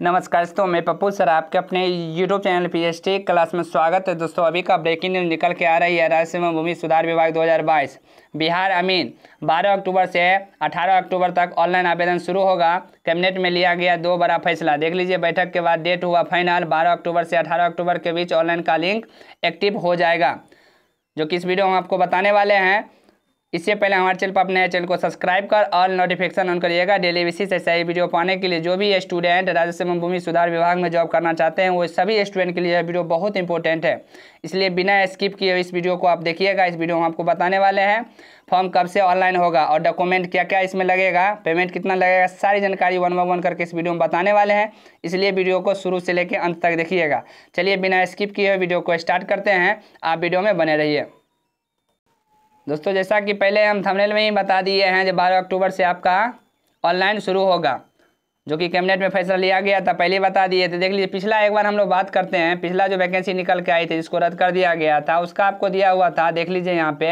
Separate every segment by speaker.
Speaker 1: नमस्कार दोस्तों मैं पप्पू सर आपके अपने YouTube channel P H T class में स्वागत है दोस्तों अभी का ब्रेकिंग न्यूज निकल के आ रही है राज्य में भूमि सुधार विभाग 2022 बिहार अमीन 12 अक्टूबर से 18 अक्टूबर तक ऑनलाइन आवेदन शुरू होगा कैबिनेट में लिया गया दो बड़ा फैसला देख लीजिए बैठक के बाद डेट हुआ फाइनल बारह अक्टूबर से अठारह अक्टूबर के बीच ऑनलाइन का लिंक एक्टिव हो जाएगा जो कि इस वीडियो हम आपको बताने वाले हैं इससे पहले हमारे चैनल पर अपने चैनल को सब्सक्राइब कर ऑल नोटिफिकेशन ऑन करिएगा डेली बेसिस से सही वीडियो पाने के लिए जो भी स्टूडेंट राजस्व भूमि सुधार विभाग में जॉब करना चाहते हैं वो सभी स्टूडेंट के लिए वीडियो बहुत इंपॉर्टेंट है इसलिए बिना स्किप किए इस वीडियो को आप देखिएगा इस वीडियो हम आपको बताने वाले हैं फॉर्म कब से ऑनलाइन होगा और डॉक्यूमेंट क्या क्या इसमें लगेगा पेमेंट कितना लगेगा सारी जानकारी वन बाई वन करके इस वीडियो में बताने वाले हैं इसलिए वीडियो को शुरू से लेकर अंत तक देखिएगा चलिए बिना स्किप किए वीडियो को स्टार्ट करते हैं आप वीडियो में बने रहिए दोस्तों जैसा कि पहले हम थंबनेल में ही बता दिए हैं जो बारह अक्टूबर से आपका ऑनलाइन शुरू होगा जो कि कैबिनेट में फैसला लिया गया था पहले बता दिए थे देख लीजिए पिछला एक बार हम लोग बात करते हैं पिछला जो वैकेंसी निकल के आई थी जिसको रद्द कर दिया गया था उसका आपको दिया हुआ था देख लीजिए यहाँ पे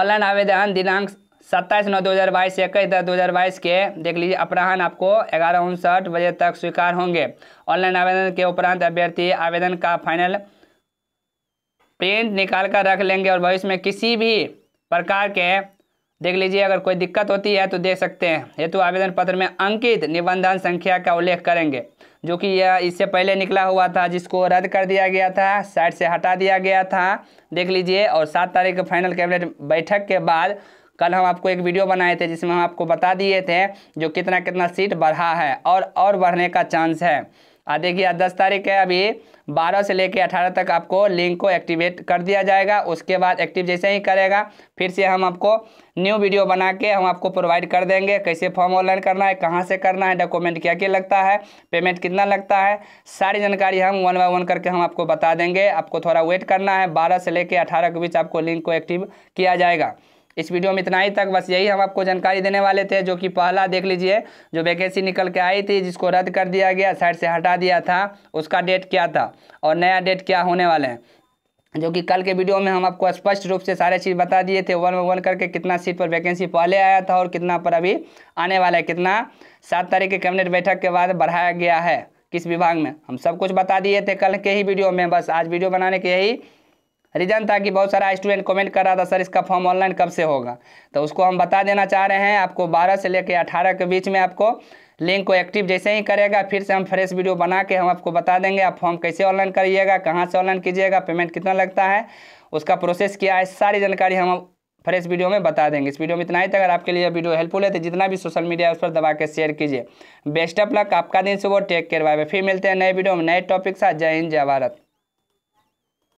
Speaker 1: ऑनलाइन आवेदन दिनांक सत्ताईस नौ दो हज़ार बाईस से इक्कीस दस दो हज़ार बाईस के देख लीजिए अपराहन आपको ग्यारह उनसठ बजे तक स्वीकार होंगे ऑनलाइन आवेदन के उपरांत अभ्यर्थी आवेदन का फाइनल प्रिंट निकाल कर रख लेंगे और भविष्य में किसी भी प्रकार के देख लीजिए अगर कोई दिक्कत होती है तो देख सकते हैं हेतु आवेदन पत्र में अंकित निबंधन संख्या का उल्लेख करेंगे जो कि यह इससे पहले निकला हुआ था जिसको रद्द कर दिया गया था साइड से हटा दिया गया था देख लीजिए और सात तारीख के फाइनल कैबिनेट बैठक के बाद कल हम आपको एक वीडियो बनाए थे जिसमें हम आपको बता दिए थे जो कितना कितना सीट बढ़ा है और और बढ़ने का चांस है आ देखिए आज दस तारीख है अभी बारह से लेकर अठारह तक आपको लिंक को एक्टिवेट कर दिया जाएगा उसके बाद एक्टिव जैसे ही करेगा फिर से हम आपको न्यू वीडियो बना के हम आपको प्रोवाइड कर देंगे कैसे फॉर्म ऑनलाइन करना है कहाँ से करना है डॉक्यूमेंट क्या क्या लगता है पेमेंट कितना लगता है सारी जानकारी हम वन बाई वन करके हम आपको बता देंगे आपको थोड़ा वेट करना है बारह से लेकर अठारह के बीच आपको लिंक को एक्टिव किया जाएगा इस वीडियो में इतना ही तक बस यही हम आपको जानकारी देने वाले थे जो कि पहला देख लीजिए जो वैकेंसी निकल के आई थी जिसको रद्द कर दिया गया साइड से हटा दिया था उसका डेट क्या था और नया डेट क्या होने वाले हैं जो कि कल के वीडियो में हम आपको स्पष्ट रूप से सारे चीज़ बता दिए थे वन वन करके कितना सीट पर वैकेंसी पहले आया था और कितना पर अभी आने वाला है कितना सात तारीख के कैबिनेट बैठक के बाद बढ़ाया गया है किस विभाग में हम सब कुछ बता दिए थे कल के ही वीडियो में बस आज वीडियो बनाने के यही रीज़न था कि बहुत सारा स्टूडेंट कमेंट कर रहा था सर इसका फॉर्म ऑनलाइन कब से होगा तो उसको हम बता देना चाह रहे हैं आपको बारह से लेकर 18 के बीच में आपको लिंक को एक्टिव जैसे ही करेगा फिर से हम फ्रेश वीडियो बना के हम आपको बता देंगे आप फॉर्म कैसे ऑनलाइन करिएगा कहाँ से ऑनलाइन कीजिएगा पेमेंट कितना लगता है उसका प्रोसेस क्या है सारी जानकारी हम फ्रेश वीडियो में बता देंगे इस वीडियो में इतना ही था अगर आपके लिए वीडियो हेल्पफुल है तो जितना भी सोशल मीडिया है उस पर दबा के शेयर कीजिए बेस्ट ऑफ लक आपका दिन सुबह टेक केयर बाय फिर मिलते हैं नए वीडियो में नए टॉपिक साथ जय हिंद जय भारत